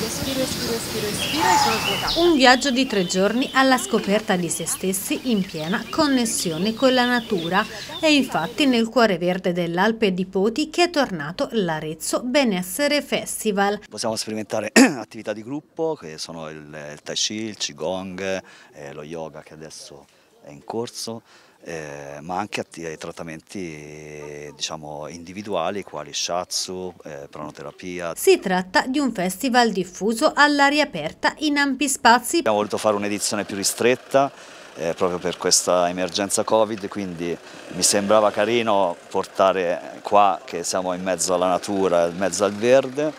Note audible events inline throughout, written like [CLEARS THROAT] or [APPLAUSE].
Respiro, respiro, respiro, respiro e sono svuotato. Un viaggio di tre giorni alla scoperta di se stessi in piena connessione con la natura. E infatti nel cuore verde dell'Alpe di Poti che è tornato l'Arezzo Benessere Festival. Possiamo sperimentare [CLEARS THROAT] attività di gruppo che sono il, il Tai Chi, il Qigong, eh, lo yoga che adesso è in corso, eh, ma anche ai trattamenti diciamo, individuali quali shatsu, eh, pranoterapia. Si tratta di un festival diffuso all'aria aperta in ampi spazi. Abbiamo voluto fare un'edizione più ristretta eh, proprio per questa emergenza Covid, quindi mi sembrava carino portare qua che siamo in mezzo alla natura, in mezzo al verde,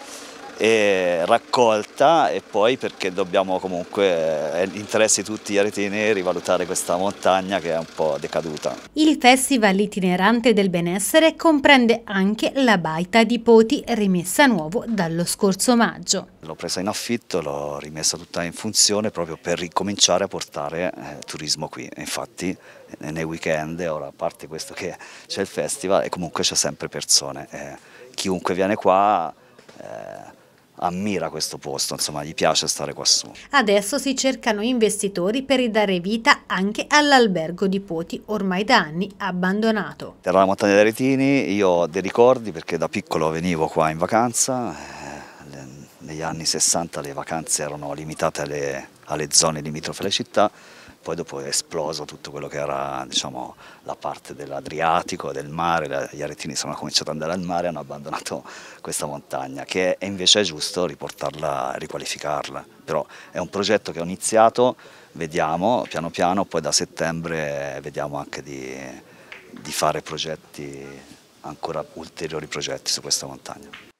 e raccolta e poi perché dobbiamo comunque, eh, eh, interessi tutti gli aretini, valutare questa montagna che è un po' decaduta. Il Festival Itinerante del Benessere comprende anche la baita di Poti rimessa a nuovo dallo scorso maggio. L'ho presa in affitto, l'ho rimessa tutta in funzione proprio per ricominciare a portare eh, turismo qui. Infatti nei weekend, ora a parte questo che c'è il festival, e comunque c'è sempre persone. Eh, chiunque viene qua... Eh, ammira questo posto, insomma gli piace stare quassù. Adesso si cercano investitori per ridare vita anche all'albergo di Poti, ormai da anni abbandonato. Era la montagna dei Retini, io ho dei ricordi perché da piccolo venivo qua in vacanza, eh, negli anni 60 le vacanze erano limitate alle, alle zone limitrofe alle città, poi dopo è esploso tutto quello che era diciamo, la parte dell'Adriatico, del mare, gli aretini sono cominciati ad andare al mare e hanno abbandonato questa montagna, che è invece è giusto riportarla, riqualificarla, però è un progetto che ho iniziato, vediamo piano piano, poi da settembre vediamo anche di, di fare progetti, ancora ulteriori progetti su questa montagna.